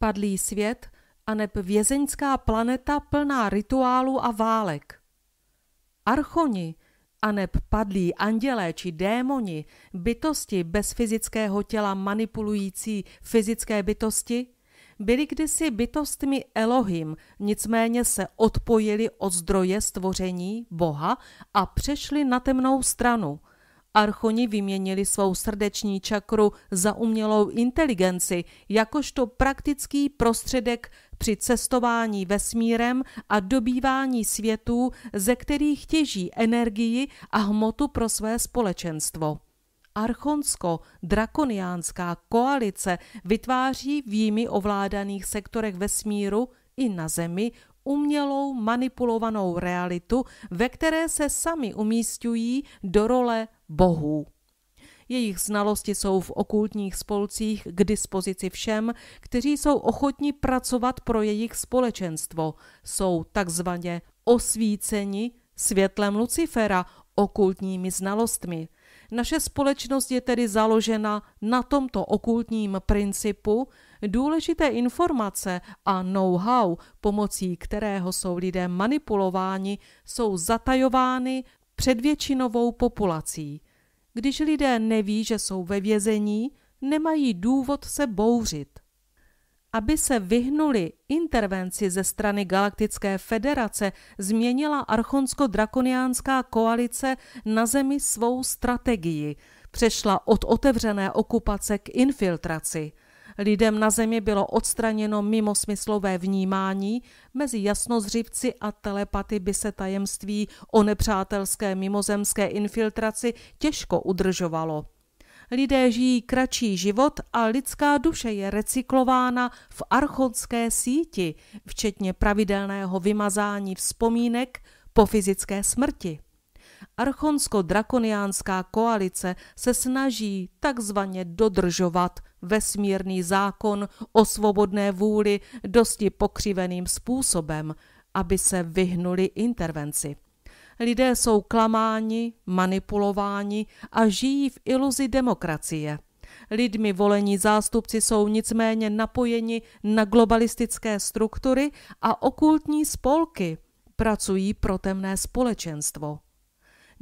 padlý svět aneb vězeňská planeta plná rituálů a válek. Archoni, aneb padlí andělé či démoni, bytosti bez fyzického těla manipulující fyzické bytosti, byli kdysi bytostmi Elohim, nicméně se odpojili od zdroje stvoření Boha a přešli na temnou stranu – Archoni vyměnili svou srdeční čakru za umělou inteligenci jakožto praktický prostředek při cestování vesmírem a dobývání světů, ze kterých těží energii a hmotu pro své společenstvo. Archonsko-drakoniánská koalice vytváří v jimi ovládaných sektorech vesmíru i na Zemi umělou manipulovanou realitu, ve které se sami umístují do role bohů. Jejich znalosti jsou v okultních spolcích k dispozici všem, kteří jsou ochotní pracovat pro jejich společenstvo. Jsou takzvaně osvíceni světlem Lucifera, okultními znalostmi. Naše společnost je tedy založena na tomto okultním principu, důležité informace a know-how, pomocí kterého jsou lidé manipulováni, jsou zatajovány před většinovou populací. Když lidé neví, že jsou ve vězení, nemají důvod se bouřit. Aby se vyhnuli intervenci ze strany Galaktické federace, změnila archonsko-drakoniánská koalice na Zemi svou strategii. Přešla od otevřené okupace k infiltraci. Lidem na Zemi bylo odstraněno mimo smyslové vnímání, mezi jasnozřivci a telepaty by se tajemství o nepřátelské mimozemské infiltraci těžko udržovalo. Lidé žijí kratší život a lidská duše je recyklována v archonské síti, včetně pravidelného vymazání vzpomínek po fyzické smrti archonsko-drakoniánská koalice se snaží takzvaně dodržovat vesmírný zákon o svobodné vůli dosti pokřiveným způsobem, aby se vyhnuli intervenci. Lidé jsou klamáni, manipulováni a žijí v iluzi demokracie. Lidmi volení zástupci jsou nicméně napojeni na globalistické struktury a okultní spolky pracují pro temné společenstvo.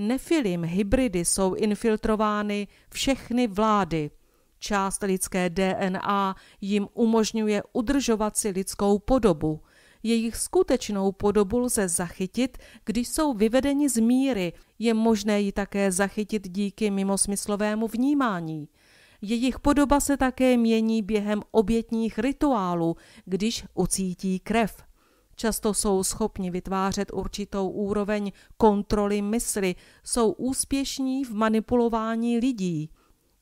Nefilim hybridy jsou infiltrovány všechny vlády. Část lidské DNA jim umožňuje udržovat si lidskou podobu. Jejich skutečnou podobu lze zachytit, když jsou vyvedeni z míry, je možné ji také zachytit díky mimosmyslovému vnímání. Jejich podoba se také mění během obětních rituálů, když ucítí krev často jsou schopni vytvářet určitou úroveň kontroly mysli, jsou úspěšní v manipulování lidí.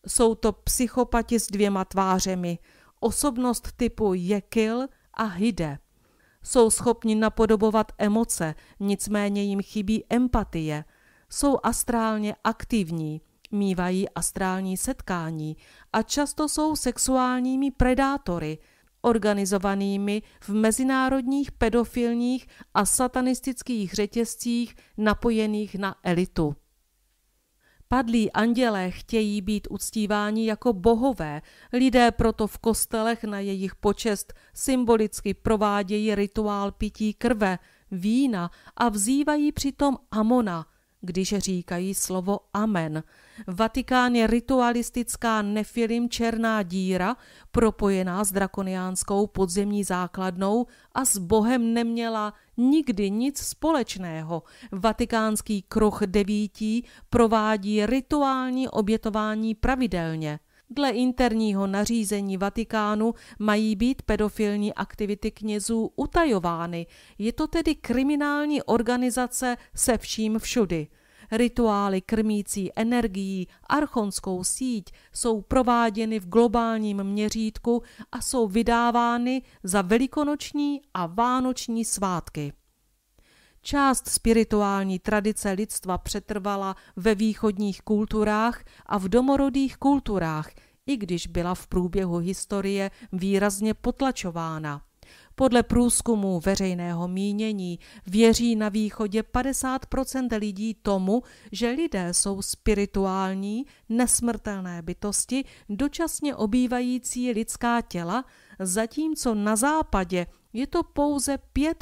Jsou to psychopati s dvěma tvářemi, osobnost typu Jekyll a hide. Jsou schopni napodobovat emoce, nicméně jim chybí empatie. Jsou astrálně aktivní, mívají astrální setkání a často jsou sexuálními predátory – organizovanými v mezinárodních pedofilních a satanistických řetězcích napojených na elitu. Padlí andělé chtějí být uctíváni jako bohové, lidé proto v kostelech na jejich počest symbolicky provádějí rituál pití krve, vína a vzývají přitom Amona, když říkají slovo Amen – Vatikán je ritualistická nefilim černá díra, propojená s drakoniánskou podzemní základnou a s Bohem neměla nikdy nic společného. Vatikánský kruh devítí provádí rituální obětování pravidelně. Dle interního nařízení Vatikánu mají být pedofilní aktivity knězů utajovány. Je to tedy kriminální organizace se vším všudy. Rituály krmící energií, archonskou síť jsou prováděny v globálním měřítku a jsou vydávány za velikonoční a vánoční svátky. Část spirituální tradice lidstva přetrvala ve východních kulturách a v domorodých kulturách, i když byla v průběhu historie výrazně potlačována. Podle průzkumu veřejného mínění věří na východě 50 lidí tomu, že lidé jsou spirituální, nesmrtelné bytosti, dočasně obývající lidská těla, zatímco na západě je to pouze 5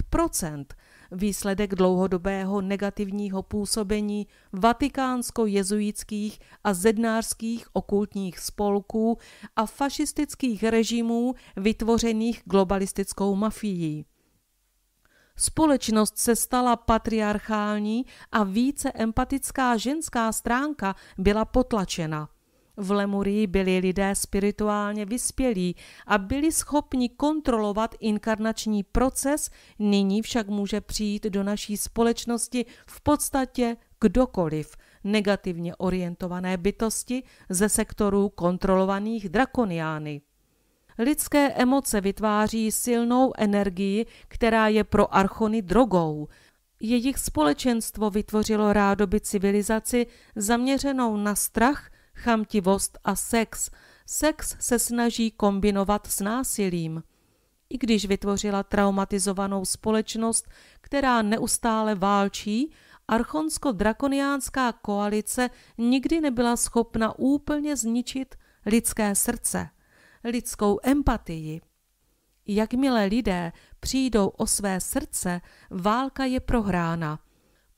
výsledek dlouhodobého negativního působení vatikánsko-jezuitských a zednářských okultních spolků a fašistických režimů vytvořených globalistickou mafií. Společnost se stala patriarchální a více empatická ženská stránka byla potlačena – v Lemurii byli lidé spirituálně vyspělí a byli schopni kontrolovat inkarnační proces, nyní však může přijít do naší společnosti v podstatě kdokoliv, negativně orientované bytosti ze sektorů kontrolovaných drakoniány. Lidské emoce vytváří silnou energii, která je pro archony drogou. Jejich společenstvo vytvořilo rádoby civilizaci zaměřenou na strach chamtivost a sex. Sex se snaží kombinovat s násilím. I když vytvořila traumatizovanou společnost, která neustále válčí, archonsko-drakoniánská koalice nikdy nebyla schopna úplně zničit lidské srdce, lidskou empatii. Jakmile lidé přijdou o své srdce, válka je prohrána.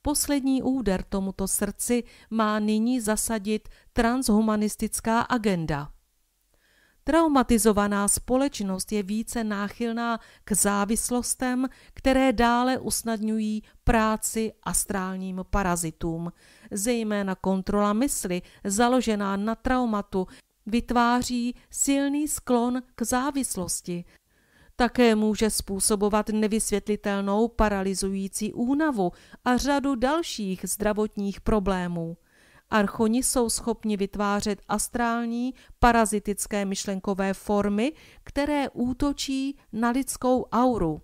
Poslední úder tomuto srdci má nyní zasadit transhumanistická agenda. Traumatizovaná společnost je více náchylná k závislostem, které dále usnadňují práci astrálním parazitům. Zejména kontrola mysli, založená na traumatu, vytváří silný sklon k závislosti, také může způsobovat nevysvětlitelnou paralyzující únavu a řadu dalších zdravotních problémů. Archoni jsou schopni vytvářet astrální, parazitické myšlenkové formy, které útočí na lidskou auru.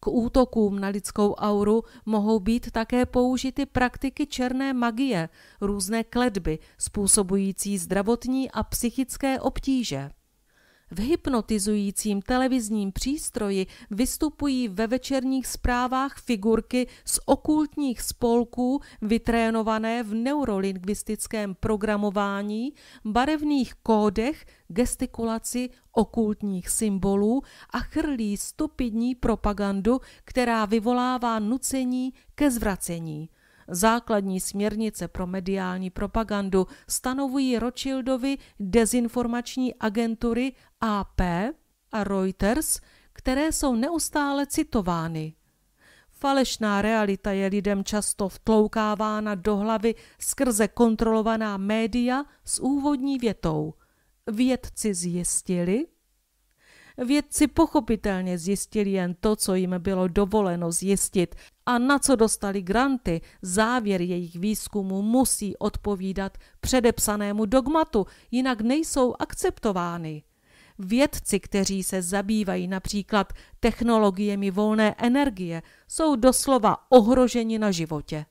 K útokům na lidskou auru mohou být také použity praktiky černé magie, různé kledby, způsobující zdravotní a psychické obtíže. V hypnotizujícím televizním přístroji vystupují ve večerních zprávách figurky z okultních spolků vytrénované v neurolingvistickém programování, barevných kódech, gestikulaci okultních symbolů a chrlí stupidní propagandu, která vyvolává nucení ke zvracení. Základní směrnice pro mediální propagandu stanovují Rothschildovi dezinformační agentury AP a Reuters, které jsou neustále citovány. Falešná realita je lidem často vtloukávána do hlavy skrze kontrolovaná média s úvodní větou. Vědci zjistili, Vědci pochopitelně zjistili jen to, co jim bylo dovoleno zjistit a na co dostali granty, závěr jejich výzkumu musí odpovídat předepsanému dogmatu, jinak nejsou akceptovány. Vědci, kteří se zabývají například technologiemi volné energie, jsou doslova ohroženi na životě.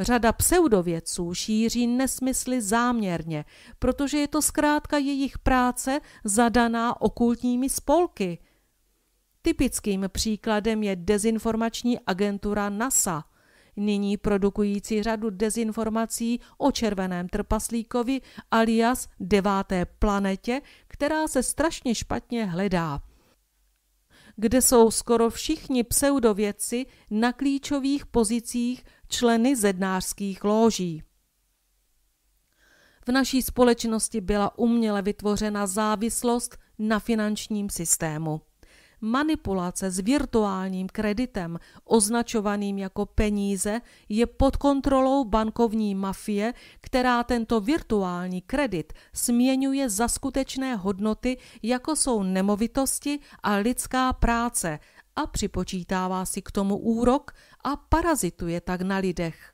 Řada pseudovědců šíří nesmysly záměrně, protože je to zkrátka jejich práce zadaná okultními spolky. Typickým příkladem je dezinformační agentura NASA, nyní produkující řadu dezinformací o červeném trpaslíkovi alias deváté planetě, která se strašně špatně hledá kde jsou skoro všichni pseudovědci na klíčových pozicích členy zednářských lóží. V naší společnosti byla uměle vytvořena závislost na finančním systému. Manipulace s virtuálním kreditem, označovaným jako peníze, je pod kontrolou bankovní mafie, která tento virtuální kredit směňuje za skutečné hodnoty, jako jsou nemovitosti a lidská práce, a připočítává si k tomu úrok a parazituje tak na lidech.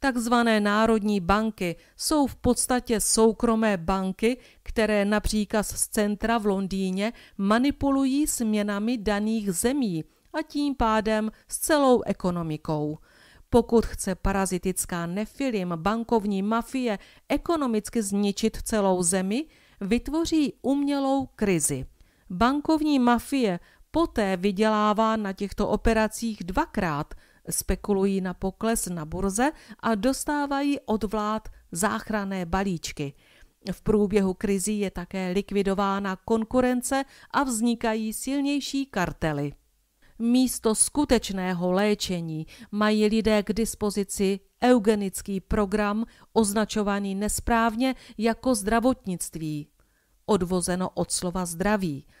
Takzvané národní banky jsou v podstatě soukromé banky, které na příkaz z centra v Londýně manipulují směnami daných zemí a tím pádem s celou ekonomikou. Pokud chce parazitická nefilim bankovní mafie ekonomicky zničit celou zemi, vytvoří umělou krizi. Bankovní mafie poté vydělává na těchto operacích dvakrát – spekulují na pokles na burze a dostávají od vlád záchranné balíčky. V průběhu krizí je také likvidována konkurence a vznikají silnější kartely. Místo skutečného léčení mají lidé k dispozici eugenický program označovaný nesprávně jako zdravotnictví, odvozeno od slova zdraví –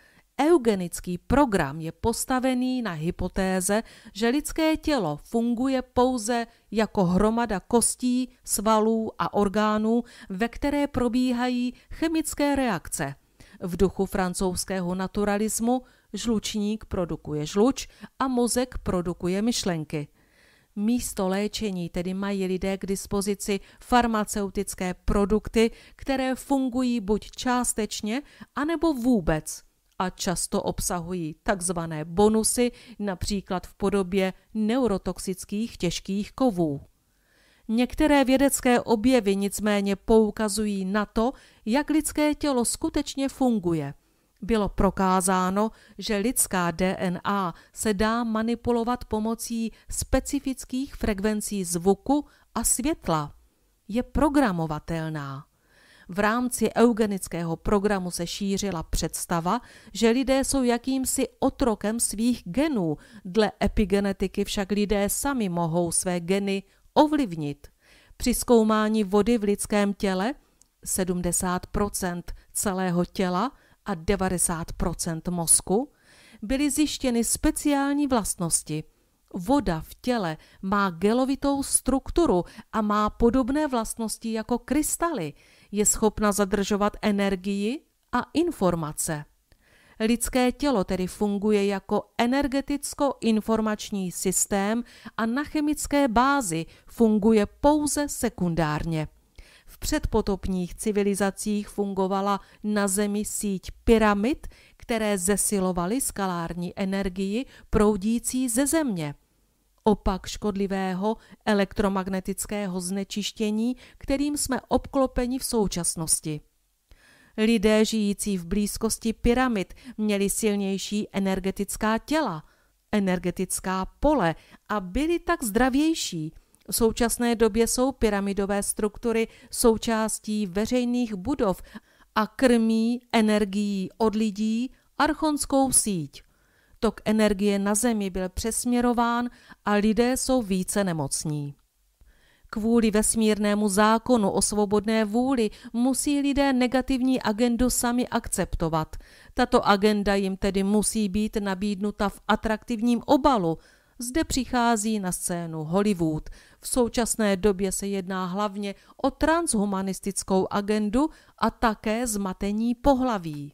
Eugenický program je postavený na hypotéze, že lidské tělo funguje pouze jako hromada kostí, svalů a orgánů, ve které probíhají chemické reakce. V duchu francouzského naturalismu žlučník produkuje žluč a mozek produkuje myšlenky. Místo léčení tedy mají lidé k dispozici farmaceutické produkty, které fungují buď částečně, anebo vůbec – a často obsahují takzvané bonusy, například v podobě neurotoxických těžkých kovů. Některé vědecké objevy nicméně poukazují na to, jak lidské tělo skutečně funguje. Bylo prokázáno, že lidská DNA se dá manipulovat pomocí specifických frekvencí zvuku a světla. Je programovatelná. V rámci eugenického programu se šířila představa, že lidé jsou jakýmsi otrokem svých genů. Dle epigenetiky však lidé sami mohou své geny ovlivnit. Při zkoumání vody v lidském těle 70 celého těla a 90 mozku byly zjištěny speciální vlastnosti. Voda v těle má gelovitou strukturu a má podobné vlastnosti jako krystaly je schopna zadržovat energii a informace. Lidské tělo tedy funguje jako energeticko-informační systém a na chemické bázi funguje pouze sekundárně. V předpotopních civilizacích fungovala na Zemi síť pyramid, které zesilovaly skalární energii proudící ze Země – opak škodlivého elektromagnetického znečištění, kterým jsme obklopeni v současnosti. Lidé žijící v blízkosti pyramid měli silnější energetická těla, energetická pole a byli tak zdravější. V současné době jsou pyramidové struktury součástí veřejných budov a krmí energií od lidí archonskou síť tok energie na Zemi byl přesměrován a lidé jsou více nemocní. Kvůli vesmírnému zákonu o svobodné vůli musí lidé negativní agendu sami akceptovat. Tato agenda jim tedy musí být nabídnuta v atraktivním obalu. Zde přichází na scénu Hollywood. V současné době se jedná hlavně o transhumanistickou agendu a také zmatení pohlaví.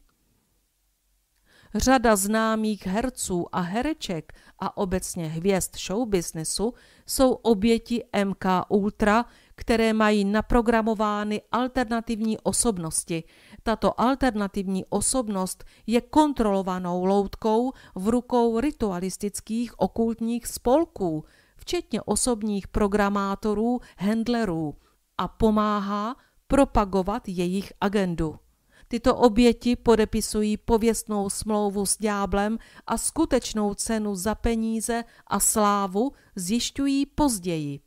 Řada známých herců a hereček a obecně hvězd showbiznesu jsou oběti MK Ultra, které mají naprogramovány alternativní osobnosti. Tato alternativní osobnost je kontrolovanou loutkou v rukou ritualistických okultních spolků, včetně osobních programátorů, handlerů a pomáhá propagovat jejich agendu. Tyto oběti podepisují pověstnou smlouvu s ďáblem a skutečnou cenu za peníze a slávu zjišťují později.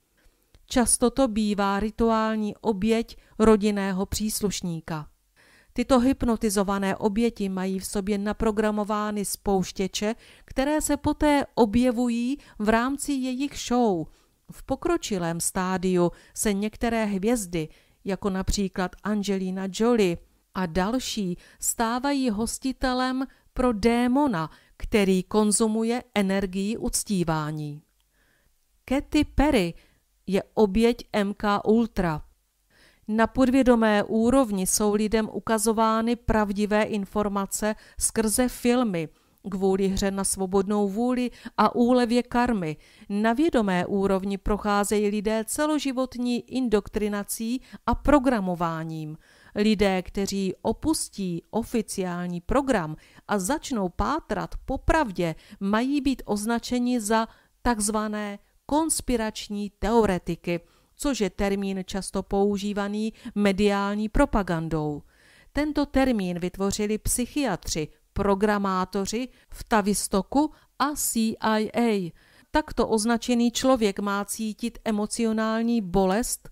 Často to bývá rituální oběť rodinného příslušníka. Tyto hypnotizované oběti mají v sobě naprogramovány spouštěče, které se poté objevují v rámci jejich show. V pokročilém stádiu se některé hvězdy, jako například Angelina Jolie, a další stávají hostitelem pro démona, který konzumuje energii uctívání. Katy Perry je oběť MK Ultra. Na podvědomé úrovni jsou lidem ukazovány pravdivé informace skrze filmy, kvůli hře na svobodnou vůli a úlevě karmy. Na vědomé úrovni procházejí lidé celoživotní indoktrinací a programováním – Lidé, kteří opustí oficiální program a začnou pátrat po pravdě, mají být označeni za takzvané konspirační teoretiky, což je termín často používaný mediální propagandou. Tento termín vytvořili psychiatři, programátoři v Tavistoku a CIA. Takto označený člověk má cítit emocionální bolest,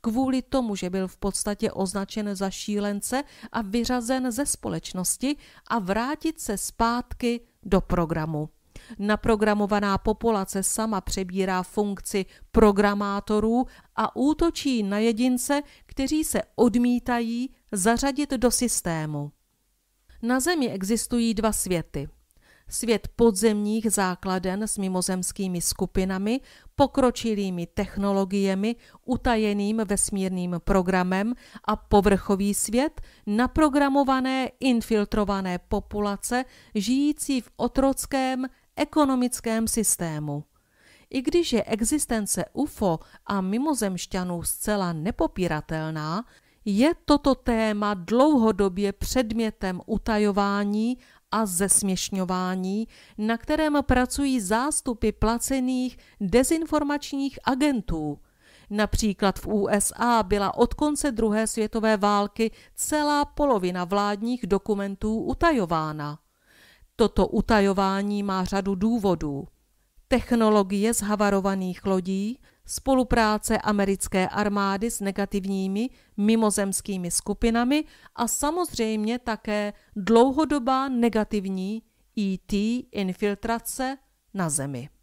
kvůli tomu, že byl v podstatě označen za šílence a vyřazen ze společnosti a vrátit se zpátky do programu. Naprogramovaná populace sama přebírá funkci programátorů a útočí na jedince, kteří se odmítají zařadit do systému. Na Zemi existují dva světy – svět podzemních základen s mimozemskými skupinami, pokročilými technologiemi, utajeným vesmírným programem a povrchový svět naprogramované infiltrované populace žijící v otrockém ekonomickém systému. I když je existence UFO a mimozemšťanů zcela nepopíratelná, je toto téma dlouhodobě předmětem utajování a zesměšňování, na kterém pracují zástupy placených dezinformačních agentů. Například v USA byla od konce druhé světové války celá polovina vládních dokumentů utajována. Toto utajování má řadu důvodů. Technologie zhavarovaných lodí, spolupráce americké armády s negativními mimozemskými skupinami a samozřejmě také dlouhodobá negativní ET infiltrace na Zemi.